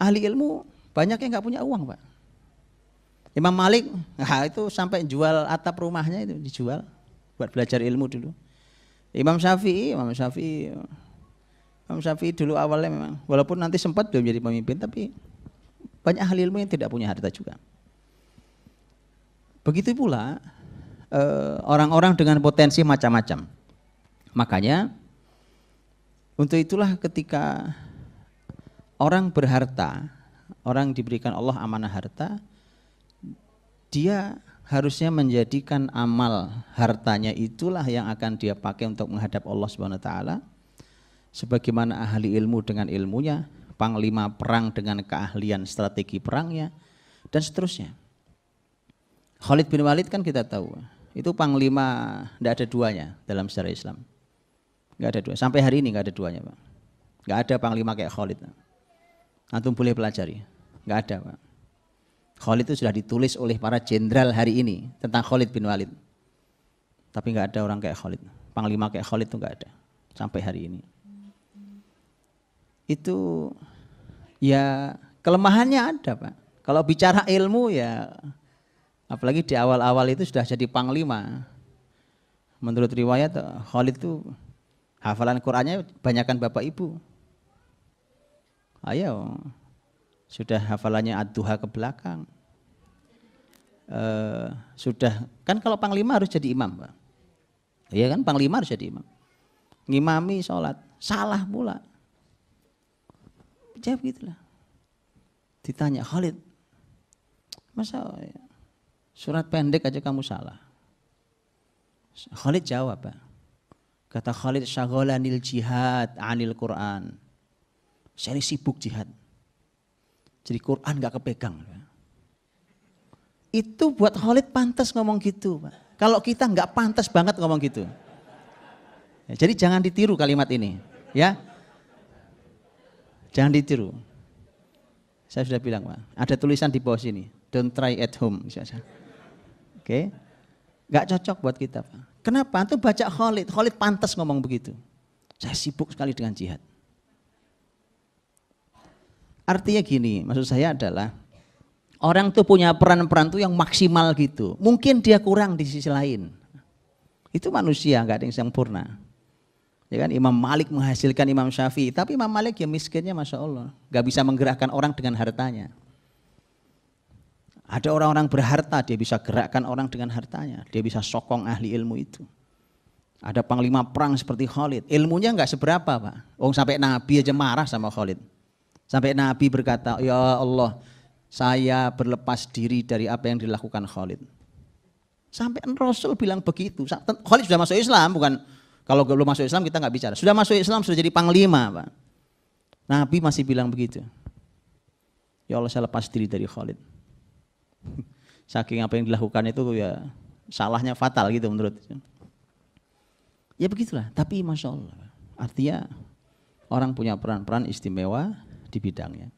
ahli ilmu banyak yang nggak punya uang pak. Imam Malik, nah itu sampai jual atap rumahnya itu dijual buat belajar ilmu dulu. Imam Syafi'i, Imam Syafi'i, Imam Syafi'i dulu awalnya memang, walaupun nanti sempat belum jadi pemimpin, tapi banyak ahli ilmu yang tidak punya harta juga. Begitu pula eh, orang-orang eh, dengan potensi macam-macam. Makanya untuk itulah ketika orang berharta, orang diberikan Allah amanah harta, dia harusnya menjadikan amal hartanya itulah yang akan dia pakai untuk menghadap Allah Subhanahu wa taala. Sebagaimana ahli ilmu dengan ilmunya, panglima perang dengan keahlian strategi perangnya dan seterusnya. Khalid bin Walid kan kita tahu, itu panglima tidak ada duanya dalam sejarah Islam. Enggak ada dua. Sampai hari ini enggak ada duanya, Pak. Enggak ada panglima kayak Khalid. Antum boleh pelajari. Enggak ada, Pak. Khalid itu sudah ditulis oleh para jenderal hari ini tentang Khalid bin Walid. Tapi enggak ada orang kayak Khalid. Panglima kayak Khalid itu enggak ada sampai hari ini. Itu ya kelemahannya ada pak. Kalau bicara ilmu ya apalagi di awal-awal itu sudah jadi panglima. Menurut riwayat Khalid itu hafalan Qurannya banyakkan bapak ibu. Ayo, sudah hafalannya aduha ke belakang. E, sudah, kan kalau panglima harus jadi imam Pak. Iya kan, panglima harus jadi imam. Ngimami sholat, salah pula. Jawab gitulah. Ditanya, Khalid, masa surat pendek aja kamu salah? Khalid jawab Pak. Kata Khalid syagolanil jihad anil Quran. Saya ini sibuk jihad. Jadi Quran gak kepegang. Itu buat Khalid pantas ngomong gitu. Kalau kita nggak pantas banget ngomong gitu. Ya, jadi jangan ditiru kalimat ini. ya. Jangan ditiru. Saya sudah bilang Pak, ada tulisan di bawah sini. Don't try at home. Oke. Okay. Gak cocok buat kita Pak. Kenapa? Itu baca Khalid. Khalid pantas ngomong begitu. Saya sibuk sekali dengan jihad. Artinya gini, maksud saya adalah orang tuh punya peran-peran tuh yang maksimal gitu. Mungkin dia kurang di sisi lain. Itu manusia, nggak ada yang sempurna. Ya kan Imam Malik menghasilkan Imam Syafi'i, tapi Imam Malik ya miskinnya masya Allah, nggak bisa menggerakkan orang dengan hartanya. Ada orang-orang berharta, dia bisa gerakkan orang dengan hartanya, dia bisa sokong ahli ilmu itu. Ada panglima perang seperti Khalid, ilmunya nggak seberapa pak, Wong sampai Nabi aja marah sama Khalid. Sampai Nabi berkata, "Ya Allah, saya berlepas diri dari apa yang dilakukan Khalid." Sampai Rasul bilang begitu. Khalid sudah masuk Islam, bukan kalau belum masuk Islam kita nggak bicara. Sudah masuk Islam, sudah jadi panglima, Pak. Nabi masih bilang begitu. Ya Allah, saya lepas diri dari Khalid. Saking apa yang dilakukan itu ya salahnya fatal gitu menurut. Ya begitulah, tapi Masya Allah. Artinya orang punya peran-peran istimewa di bidangnya